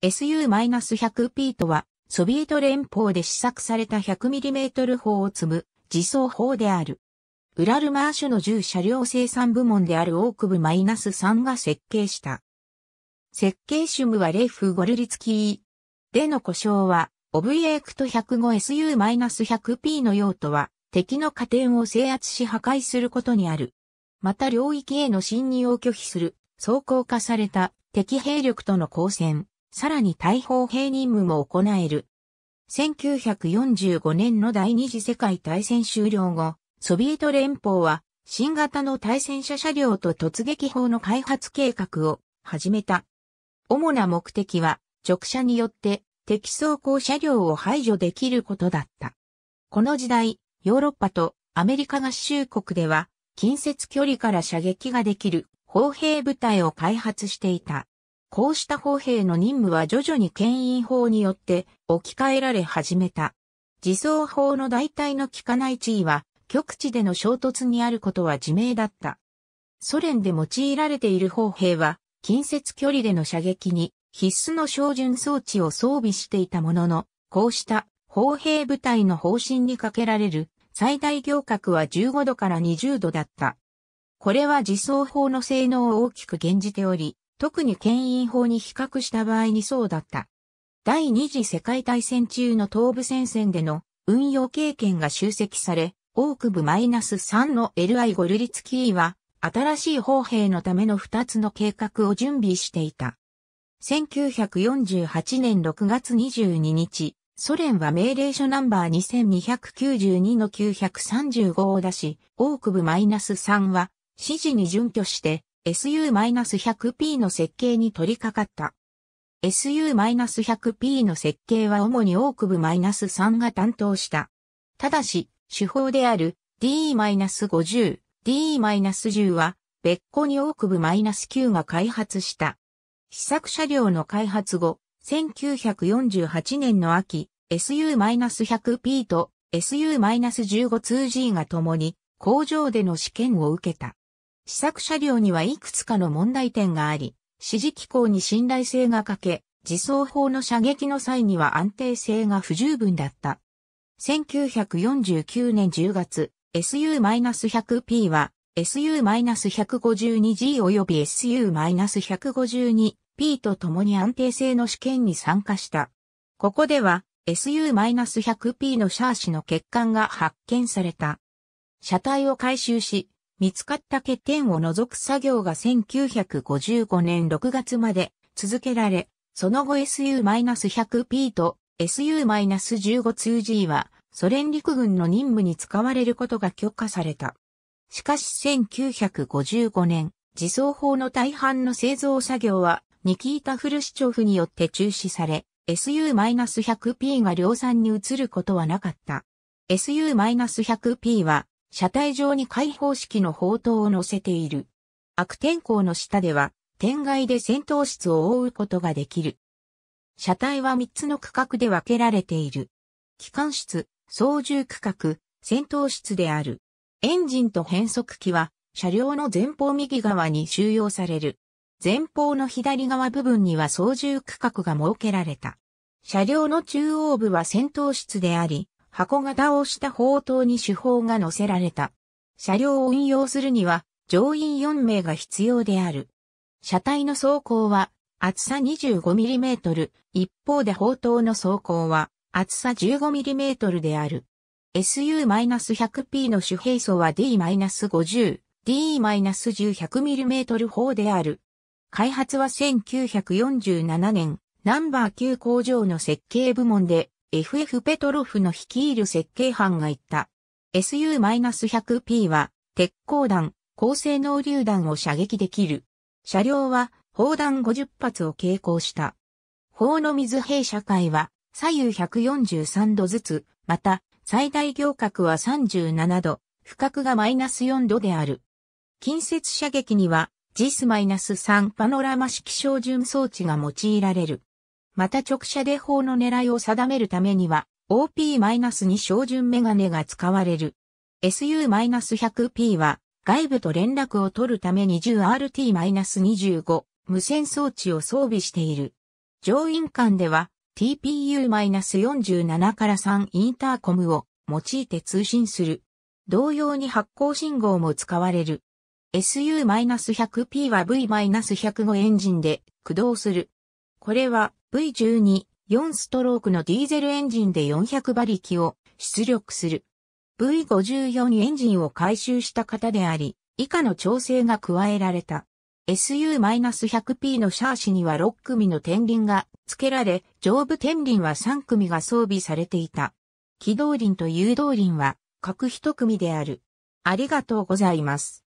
SU-100P とは、ソビエト連邦で試作された 100mm 砲を積む自走砲である。ウラルマーシュの重車両生産部門であるオークブ -3 が設計した。設計主務はレイフ・ゴルリツキー。での故障は、オブエークト 105SU-100P の用途は、敵の加点を制圧し破壊することにある。また領域への侵入を拒否する、装甲化された敵兵力との交戦。さらに大砲兵任務も行える。1945年の第二次世界大戦終了後、ソビエト連邦は新型の対戦車車両と突撃砲の開発計画を始めた。主な目的は直射によって敵装甲車両を排除できることだった。この時代、ヨーロッパとアメリカ合衆国では近接距離から射撃ができる砲兵部隊を開発していた。こうした砲兵の任務は徐々に牽引砲によって置き換えられ始めた。自走砲の大体の効かない地位は極地での衝突にあることは自明だった。ソ連で用いられている砲兵は近接距離での射撃に必須の照準装置を装備していたものの、こうした砲兵部隊の方針にかけられる最大行角は15度から20度だった。これは自走砲の性能を大きく減じており、特に牽引法に比較した場合にそうだった。第二次世界大戦中の東部戦線での運用経験が集積され、オーク部 -3 の LI ゴルリツキーは、新しい砲兵のための2つの計画を準備していた。1948年6月22日、ソ連は命令書ナンバー2292の935を出し、オーク部 -3 は指示に準拠して SU-100P の設計に取り掛かった。SU-100P の設計は主にオークブ -3 が担当した。ただし、手法である D-50、D-10 は別個にオークブ -9 が開発した。試作車両の開発後、1948年の秋、SU-100P と SU-15 2G が共に工場での試験を受けた。試作車両にはいくつかの問題点があり、指示機構に信頼性が欠け、自走砲の射撃の際には安定性が不十分だった。1949年10月、SU-100P は SU-152G 及び SU-152P と共に安定性の試験に参加した。ここでは SU-100P のシャーシの欠陥が発見された。車体を回収し、見つかった欠点を除く作業が1955年6月まで続けられ、その後 SU-100P と SU-15-2G はソ連陸軍の任務に使われることが許可された。しかし1955年、自走砲の大半の製造作業はニキータ・フルシチョフによって中止され、SU-100P が量産に移ることはなかった。SU-100P は車体上に開放式の砲塔を乗せている。悪天候の下では、天外で戦闘室を覆うことができる。車体は3つの区画で分けられている。機関室、操縦区画、戦闘室である。エンジンと変速機は、車両の前方右側に収容される。前方の左側部分には操縦区画が設けられた。車両の中央部は戦闘室であり、箱型をした砲塔に手法が載せられた。車両を運用するには、乗員4名が必要である。車体の走行は、厚さ 25mm、一方で砲塔の走行は、厚さ 15mm である。SU-100P の主兵装は D-50、D-10100mm 砲である。開発は1947年、ナンバー9工場の設計部門で FF ペトロフの率いる設計班が言った。SU-100P は鉄鋼弾、高性能榴弾を射撃できる。車両は砲弾50発を携行した。砲の水兵社会は左右143度ずつ、また最大行角は37度、深角がマイナス4度である。近接射撃にはイ i s 3パノラマ式小巡装置が用いられる。また直射で砲の狙いを定めるためには、OP-2 照準メガネが使われる。SU-100P は、外部と連絡を取るために 10RT-25 無線装置を装備している。乗員間では TPU-47 から3インターコムを用いて通信する。同様に発光信号も使われる。SU-100P は V-105 エンジンで駆動する。これは V12、4ストロークのディーゼルエンジンで400馬力を出力する。V54 エンジンを回収した型であり、以下の調整が加えられた。SU-100P のシャーシには6組の天輪が付けられ、上部天輪は3組が装備されていた。機動輪と誘導輪は各1組である。ありがとうございます。